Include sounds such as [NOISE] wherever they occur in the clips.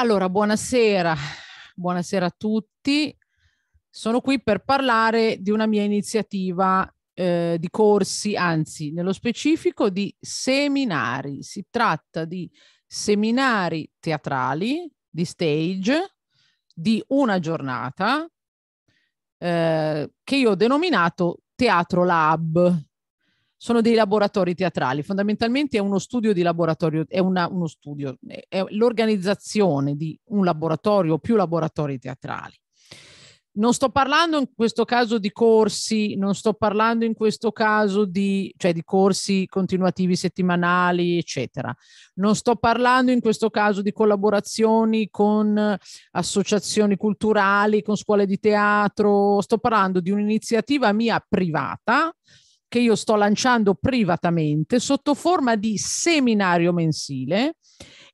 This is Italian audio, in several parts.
Allora, buonasera, buonasera a tutti. Sono qui per parlare di una mia iniziativa eh, di corsi, anzi, nello specifico di seminari. Si tratta di seminari teatrali, di stage, di una giornata, eh, che io ho denominato Teatro Lab, sono dei laboratori teatrali, fondamentalmente è uno studio di laboratorio, è una, uno studio, è l'organizzazione di un laboratorio o più laboratori teatrali. Non sto parlando in questo caso di corsi, non sto parlando in questo caso di, cioè di corsi continuativi settimanali, eccetera. Non sto parlando in questo caso di collaborazioni con associazioni culturali, con scuole di teatro. Sto parlando di un'iniziativa mia privata che io sto lanciando privatamente sotto forma di seminario mensile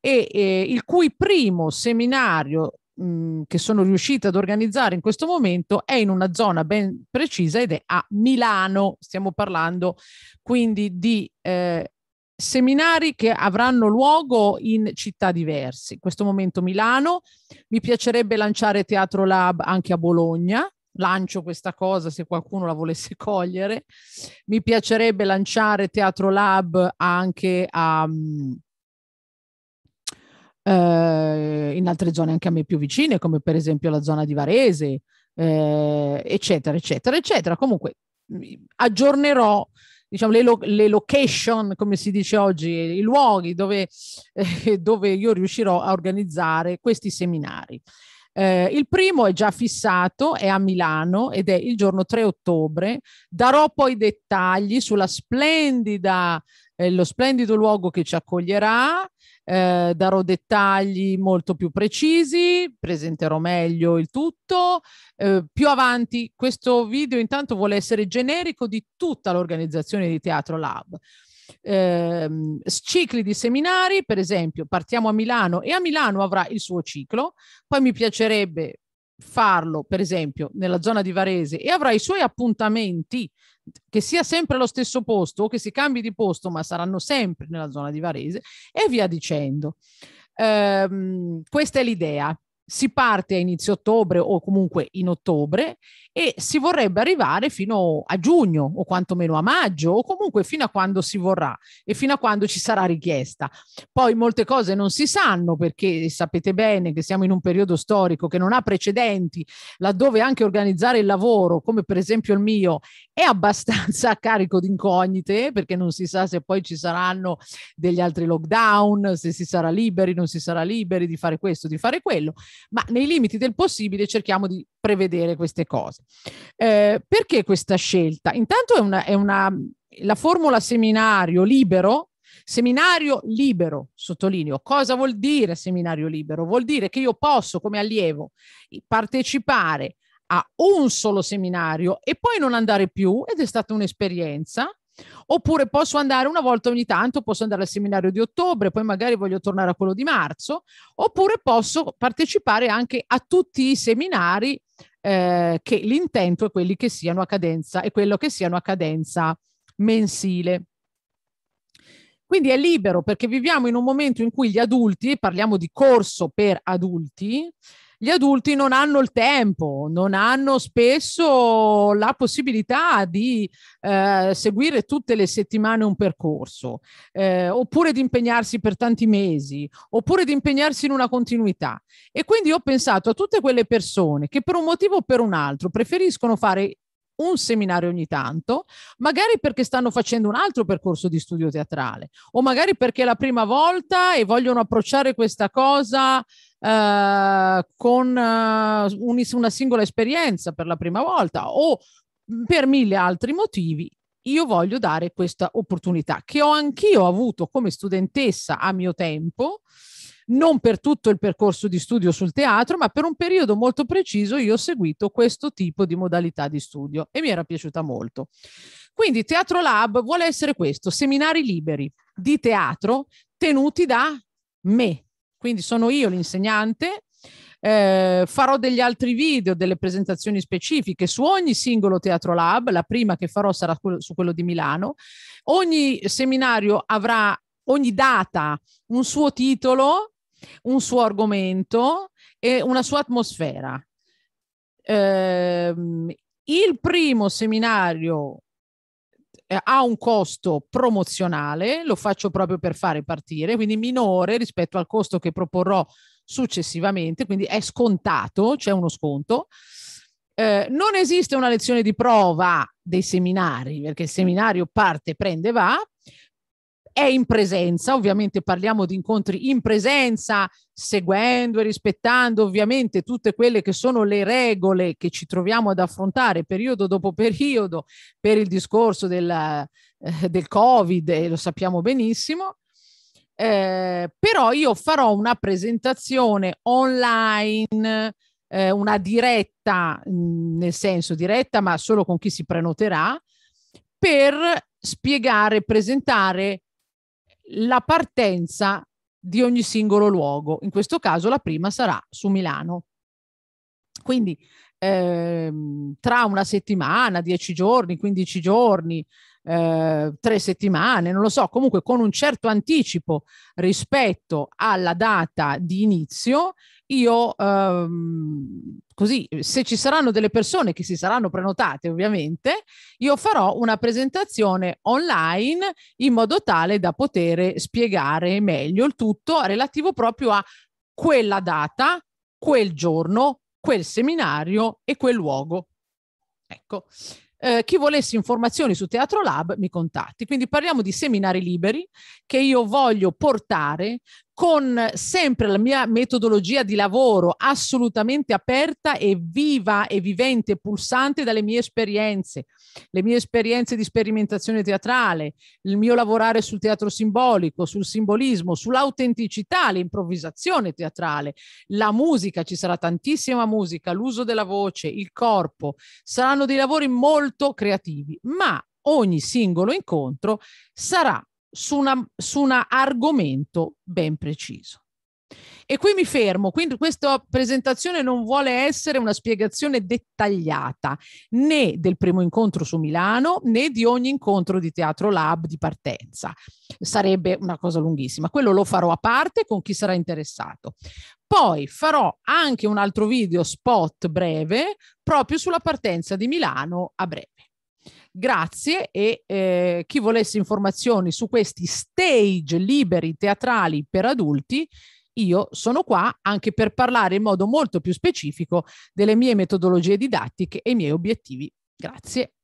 e eh, il cui primo seminario che sono riuscita ad organizzare in questo momento è in una zona ben precisa ed è a Milano. Stiamo parlando quindi di eh, seminari che avranno luogo in città diverse. In questo momento Milano, mi piacerebbe lanciare Teatro Lab anche a Bologna lancio questa cosa se qualcuno la volesse [LAUGHS] cogliere. Mi piacerebbe lanciare Teatro Lab anche a, um, eh, in altre zone anche a me più vicine, come per esempio la zona di Varese, eh, eccetera, eccetera, eccetera. Comunque mm, aggiornerò diciamo, le, lo- le, location, come si dice oggi, i luoghi dove, eh, [LAUGHS] dove io riuscirò a organizzare questi seminari. Eh, il primo è già fissato, è a Milano ed è il giorno 3 ottobre. Darò poi dettagli sulla splendida, eh, lo splendido luogo che ci accoglierà. Eh, darò dettagli molto più precisi, presenterò meglio il tutto. Eh, più avanti questo video intanto vuole essere generico di tutta l'organizzazione di Teatro Lab eh, cicli di seminari, per esempio, partiamo a Milano e a Milano avrà il suo ciclo, poi mi piacerebbe farlo, per esempio, nella zona di Varese e avrà i suoi appuntamenti che sia sempre allo stesso posto o che si cambi di posto, ma saranno sempre nella zona di Varese e via dicendo. Ehm, questa è l'idea si parte a inizio ottobre o comunque in ottobre e si vorrebbe arrivare fino a giugno o quantomeno a maggio o comunque fino a quando si vorrà e fino a quando ci sarà richiesta. Poi molte cose non si sanno perché sapete bene che siamo in un periodo storico che non ha precedenti, laddove anche organizzare il lavoro, come per esempio il mio, è abbastanza [LAUGHS] a carico di incognite perché non si sa se poi ci saranno degli altri lockdown, se si sarà liberi, non si sarà liberi di fare questo, di fare quello ma nei limiti del possibile cerchiamo di prevedere queste cose. Eh, perché questa scelta? Intanto è una, è una la formula seminario libero Seminario libero, sottolineo, cosa vuol dire seminario libero? Vuol dire che io posso come allievo partecipare a un solo seminario e poi non andare più ed è stata un'esperienza Oppure posso andare una volta ogni tanto, posso andare al seminario di ottobre, poi magari voglio tornare a quello di marzo, oppure posso partecipare anche a tutti i seminari eh, che l'intento è quelli che siano a cadenza e quello che siano a cadenza mensile. Quindi è libero perché viviamo in un momento in cui gli adulti, parliamo di corso per adulti, gli adulti non hanno il tempo, non hanno spesso la possibilità di eh, seguire tutte le settimane un percorso, eh, oppure di impegnarsi per tanti mesi, oppure di impegnarsi in una continuità. E quindi ho pensato a tutte quelle persone che per un motivo o per un altro preferiscono fare un seminario ogni tanto, magari perché stanno facendo un altro percorso di studio teatrale o magari perché è la prima volta e vogliono approcciare questa cosa eh, con eh, un, una singola esperienza per la prima volta o mm, per mille altri motivi. Io voglio dare questa opportunità che ho anch'io avuto come studentessa a mio tempo non per tutto il percorso di studio sul teatro, ma per un periodo molto preciso io ho seguito questo tipo di modalità di studio e mi era piaciuta molto. Quindi Teatro Lab vuole essere questo, seminari liberi di teatro tenuti da me. Quindi sono io l'insegnante, eh, farò degli altri video, delle presentazioni specifiche su ogni singolo Teatro Lab. La prima che farò sarà su quello di Milano. Ogni seminario avrà ogni data un suo titolo un suo argomento e una sua atmosfera. Eh, il primo seminario eh, ha un costo promozionale, lo faccio proprio per fare partire, quindi minore rispetto al costo che proporrò successivamente, quindi è scontato, c'è uno sconto. Eh, non esiste una lezione di prova dei seminari, perché il seminario parte, prende, va, è in presenza, ovviamente parliamo di incontri in presenza, seguendo e rispettando ovviamente tutte quelle che sono le regole che ci troviamo ad affrontare periodo dopo periodo per il discorso del, eh, del Covid, e lo sappiamo benissimo. Eh, però io farò una presentazione online, eh, una diretta, mh, mm, nel senso diretta, ma solo con chi si prenoterà, per spiegare, presentare la partenza di ogni singolo luogo. In questo caso la prima sarà su Milano. Quindi ehm, tra una settimana, 10 giorni, 15 giorni, eh, tre settimane, non lo so, comunque con un certo anticipo rispetto alla data di inizio, io ehm, così, se ci saranno delle persone che si saranno prenotate ovviamente, io farò una presentazione online in modo tale da poter spiegare meglio il tutto relativo proprio a quella data, quel giorno, quel seminario e quel luogo. Ecco, eh, chi volesse informazioni su Teatro Lab mi contatti. Quindi parliamo di seminari liberi che io voglio portare con sempre la mia metodologia di lavoro assolutamente aperta e viva e vivente, pulsante dalle mie esperienze, le mie esperienze di sperimentazione teatrale, il mio lavorare sul teatro simbolico, sul simbolismo, sull'autenticità, l'improvvisazione teatrale, la musica, ci sarà tantissima musica, l'uso della voce, il corpo, saranno dei lavori molto creativi, ma ogni singolo incontro sarà su, un argomento ben preciso. E qui mi fermo, quindi questa presentazione non vuole essere una spiegazione dettagliata né del primo incontro su Milano né di ogni incontro di Teatro Lab di partenza. Sarebbe una cosa lunghissima, quello lo farò a parte con chi sarà interessato. Poi farò anche un altro video spot breve proprio sulla partenza di Milano a breve. Grazie e eh, chi volesse informazioni su questi stage liberi teatrali per adulti io sono qua anche per parlare in modo molto più specifico delle mie metodologie didattiche e i miei obiettivi. Grazie